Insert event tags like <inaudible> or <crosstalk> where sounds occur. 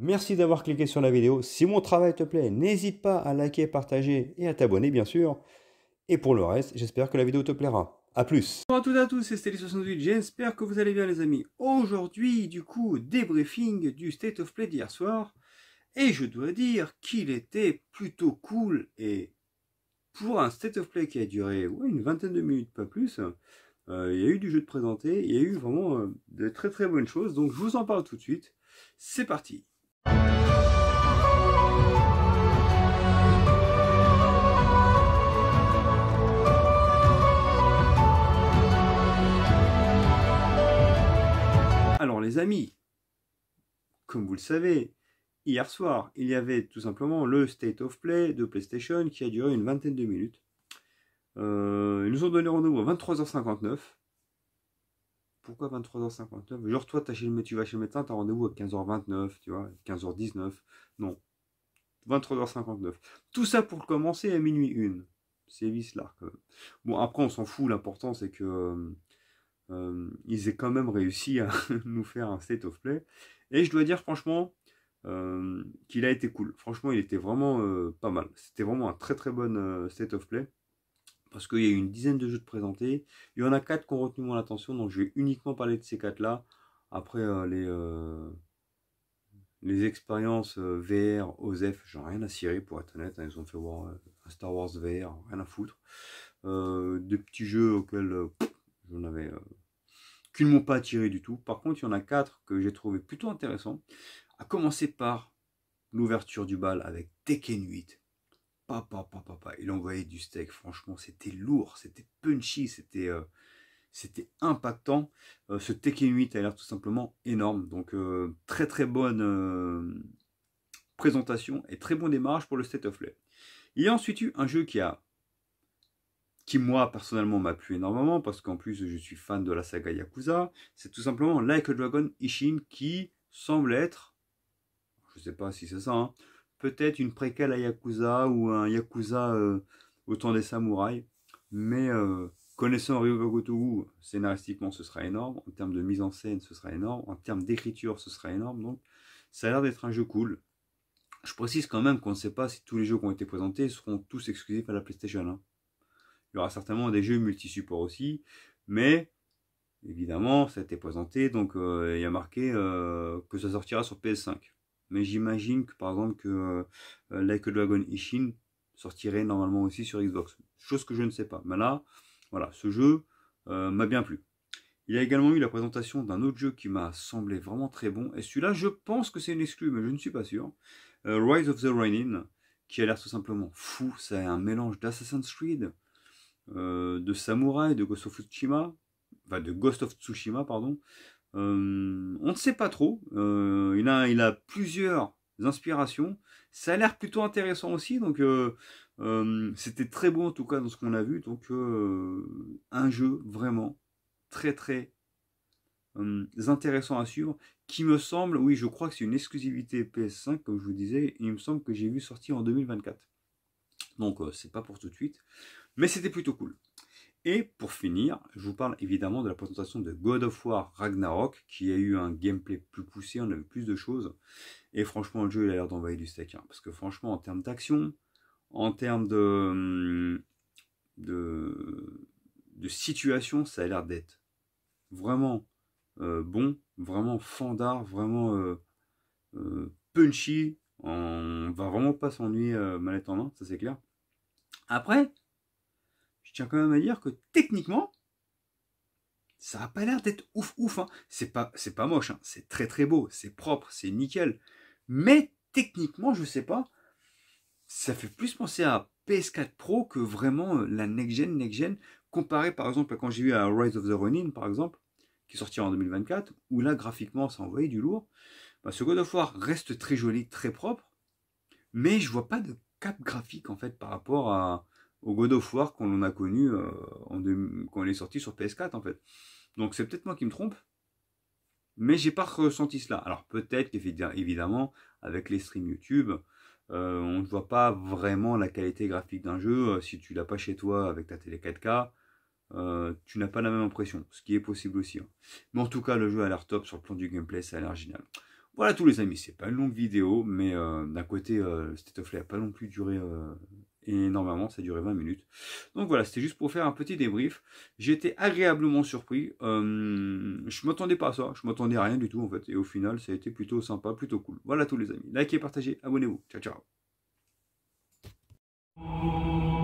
Merci d'avoir cliqué sur la vidéo. Si mon travail te plaît, n'hésite pas à liker, partager et à t'abonner bien sûr. Et pour le reste, j'espère que la vidéo te plaira. A plus Bonjour à toutes et à tous, c'est Stelly68, j'espère que vous allez bien les amis. Aujourd'hui, du coup, débriefing du State of Play d'hier soir. Et je dois dire qu'il était plutôt cool et pour un State of Play qui a duré une vingtaine de minutes, pas plus, euh, il y a eu du jeu de présenté, il y a eu vraiment euh, de très très bonnes choses, donc je vous en parle tout de suite. C'est parti amis. Comme vous le savez, hier soir, il y avait tout simplement le State of Play de PlayStation qui a duré une vingtaine de minutes. Euh, ils nous ont donné rendez-vous à 23h59. Pourquoi 23h59 Genre, toi, tu vas chez le médecin, tu as rendez-vous à 15h29, tu vois, 15h19. Non. 23h59. Tout ça pour commencer à minuit 1. C'est vice là, Bon, après, on s'en fout. L'important, c'est que euh, euh, ils aient quand même réussi à <laughs> nous faire un state of play. Et je dois dire franchement euh, qu'il a été cool. Franchement, il était vraiment euh, pas mal. C'était vraiment un très très bon state of play. Parce qu'il y a eu une dizaine de jeux de présentés. Il y en a quatre qui ont retenu mon attention, donc je vais uniquement parler de ces quatre là. Après les, les expériences VR, Ozef, j'en ai rien à cirer pour être honnête. Hein. ils ont fait voir un Star Wars VR, rien à foutre. des petits jeux auxquels euh, ne m'ont pas tiré du tout. Par contre, il y en a quatre que j'ai trouvé plutôt intéressants. À commencer par l'ouverture du bal avec Tekken 8. Papa, papa, papa. Il envoyait du steak. Franchement, c'était lourd, c'était punchy, c'était euh, c'était impactant. Euh, ce Tekken 8 a l'air tout simplement énorme. Donc, très très bonne présentation et très bonne démarche pour le State of Play. Il y a ensuite eu un jeu qui a qui moi personnellement m'a plu énormément parce qu'en plus je suis fan de la saga Yakuza, c'est tout simplement Like a Dragon Ishin qui semble être, je ne sais pas si c'est ça, hein, peut-être une préquelle à Yakuza ou un Yakuza euh, au temps des samouraïs, mais euh, connaissant Ryuga Gotoku, scénaristiquement ce sera énorme, en termes de mise en scène ce sera énorme, en termes d'écriture ce sera énorme, donc ça a l'air d'être un jeu cool. Je précise quand même qu'on ne sait pas si tous les jeux qui ont été présentés seront tous exclusifs à la PlayStation. Hein. Il y aura certainement des jeux multi support aussi, mais évidemment, ça a été présenté, donc euh, il y a marqué euh, que ça sortira sur PS5. Mais j'imagine que par exemple que euh, Like Dragon Ishin sortirait normalement aussi sur Xbox. Chose que je ne sais pas. Mais là, voilà, ce jeu m'a bien plu. Il y a également eu la présentation d'un autre jeu qui m'a semblé vraiment très bon. Et celui-là, je pense que c'est une exclu mais je ne suis pas sûr. Rise of the Rainin, qui a l'air tout simplement fou. C'est un mélange d'Assassin's Creed, euh, de Samurai, de Ghost of Tsushima, de Ghost of Tsushima, pardon. Euh, on ne sait pas trop. Euh, il, a, il a plusieurs inspirations. Ça a l'air plutôt intéressant aussi, donc c'était très bon en tout cas dans ce qu'on a vu. Donc un jeu vraiment très très intéressant à suivre qui me semble, oui je crois que c'est une exclusivité PS5 comme je vous disais, il me semble que j'ai vu sortir en 2024. Donc c'est pas pour tout de suite. Mais c'était plutôt cool. Et pour finir, je vous parle évidemment de la présentation de God of War Ragnarok, qui a eu un gameplay plus poussé, on a plus de choses. Et franchement, le jeu, il a l'air d'envoyer du steak. Hein. parce que franchement, en termes d'action, en termes de, hum, de, de situation, ça a l'air d'être vraiment euh, bon, vraiment fandard, vraiment euh, euh, punchy. On va vraiment pas s'ennuyer manette en main, ça c'est clair. Après, je tiens quand même à dire que techniquement, ça n'a pas l'air d'être ouf ouf. Hein. C'est pas, pas moche, hein. c'est très très beau, c'est propre, c'est nickel. Mais techniquement, je sais pas, ça fait plus penser à PS4 Pro que vraiment euh, la next-gen, next-gen, comparé par exemple à quand j'ai vu à Rise of the Ronin, par exemple, qui est sorti en 2024, où là, graphiquement, ça envoyait du lourd. Bah, ce God of War reste très joli, très propre, mais je vois pas de cap graphique, en fait, par rapport à, au God of War qu'on a connu euh, quand il est sorti sur PS4 en fait. Donc c'est peut-être moi qui me trompe, mais j'ai pas ressenti cela. Alors peut-être qu'évidemment, avec les streams YouTube, euh, on ne voit pas vraiment la qualité graphique d'un jeu. Euh, si tu l'as pas chez toi avec ta télé 4K, tu n'as pas la même impression, ce qui est possible aussi. Hein. Mais en tout cas, le jeu a l'air top sur le plan du gameplay, ça a l'air génial. Voilà tous les amis, c'est pas une longue vidéo, mais d'un côté, State of Play n'a pas non plus duré et normalement ça durait 20 minutes. Donc voilà, c'était juste pour faire un petit débrief. J'étais agréablement surpris. Euh, je m'attendais pas à ça, je m'attendais à rien du tout en fait. Et au final, ça a été plutôt sympa, plutôt cool. Voilà tous les amis. Likez, partagez, abonnez-vous. Ciao ciao.